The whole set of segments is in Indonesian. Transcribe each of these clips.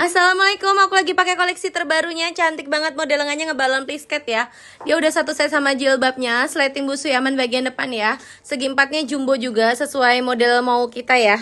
Assalamualaikum, aku lagi pakai koleksi terbarunya Cantik banget model lengannya ngebalon plisket ya Dia udah satu set sama jilbabnya Sleting busu yaman bagian depan ya Segi empatnya jumbo juga sesuai model mau kita ya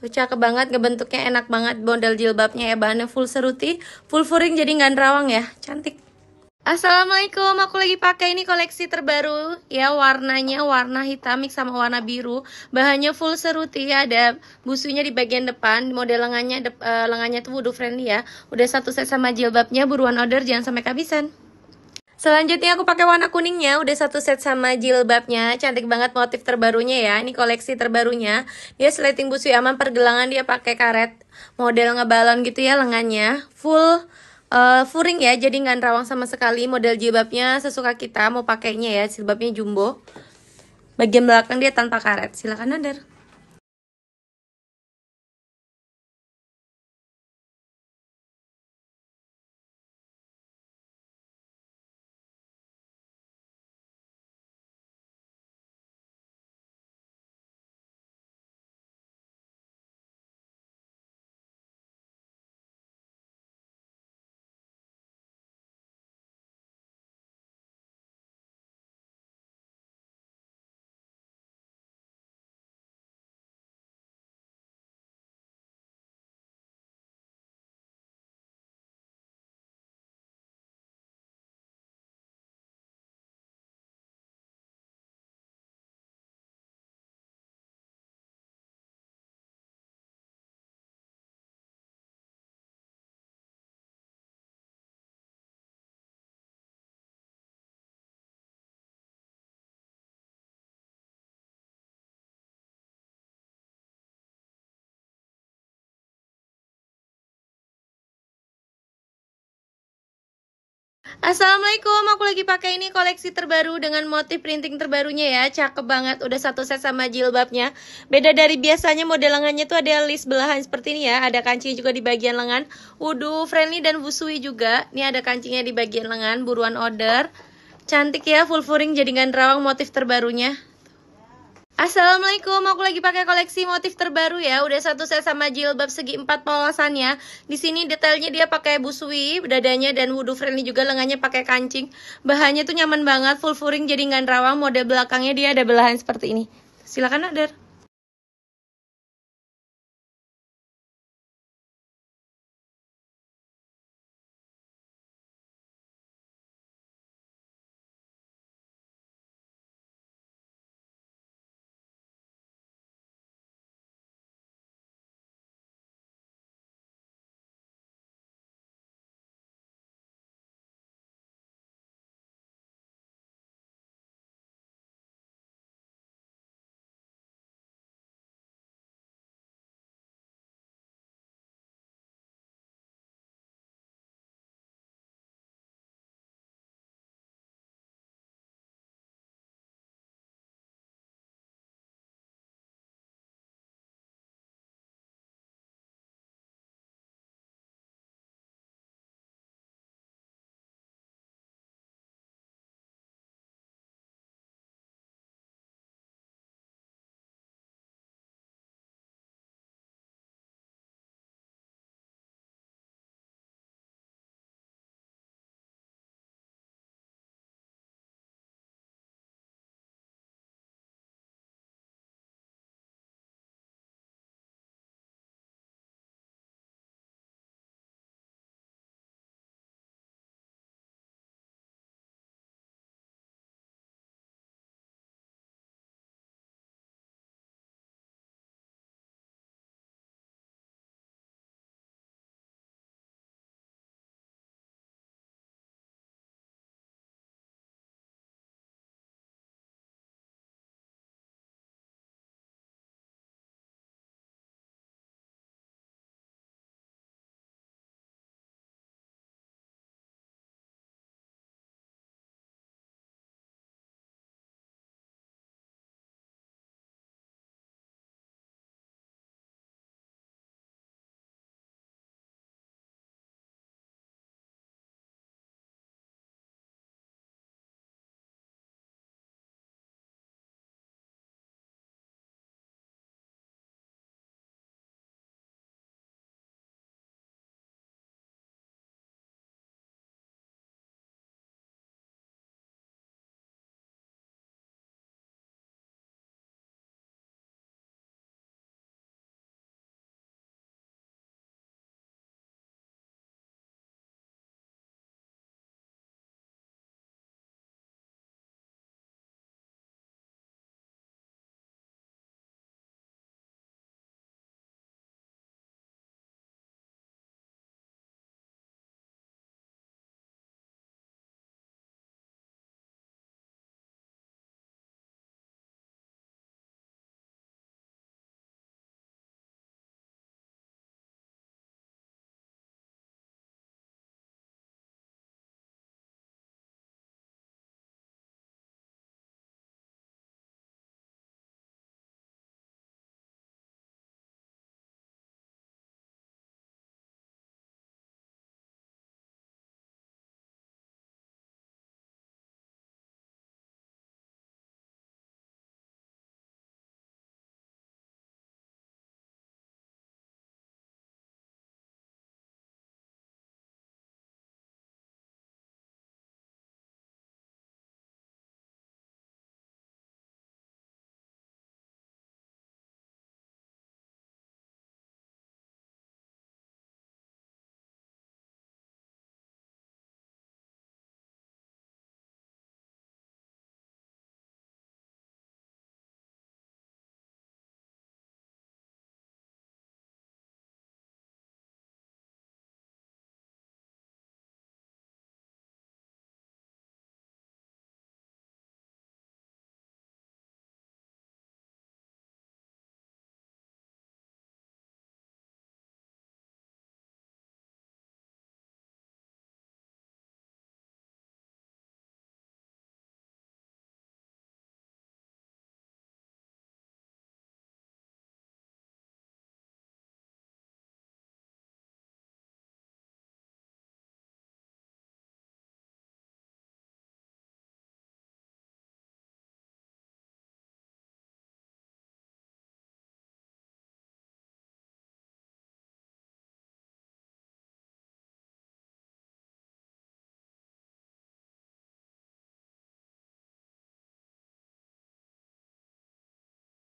Tuh cakep banget, ngebentuknya enak banget Bondel jilbabnya ya, bahannya full seruti Full furing jadi nggak nerawang ya Cantik Assalamualaikum, aku lagi pakai ini koleksi terbaru ya warnanya warna hitam sama warna biru bahannya full seruti ya ada busunya di bagian depan model lengannya de, uh, eh, lengannya tuh wudu friendly ya udah satu set sama jilbabnya buruan order jangan sampai kehabisan Selanjutnya aku pakai warna kuningnya, udah satu set sama jilbabnya, cantik banget motif terbarunya ya, ini koleksi terbarunya. Dia sleting busui aman pergelangan dia pakai karet, model ngebalon gitu ya lengannya, full uh, furing ya jadi nggak rawang sama sekali model jilbabnya sesuka kita mau pakainya ya jilbabnya jumbo bagian belakang dia tanpa karet Silakan nader Assalamualaikum, aku lagi pakai ini koleksi terbaru dengan motif printing terbarunya ya Cakep banget, udah satu set sama jilbabnya Beda dari biasanya model lengannya tuh ada list belahan seperti ini ya Ada kancing juga di bagian lengan Wudu friendly dan busui juga Ini ada kancingnya di bagian lengan, buruan order Cantik ya, full furing jadi gandrawang rawang motif terbarunya Assalamualaikum, aku lagi pakai koleksi motif terbaru ya. Udah satu saya sama jilbab segi empat polosannya. Di sini detailnya dia pakai busui, dadanya dan wudhu friendly juga lengannya pakai kancing. Bahannya tuh nyaman banget, full furing jadi nggak nerawang. Model belakangnya dia ada belahan seperti ini. Silakan order.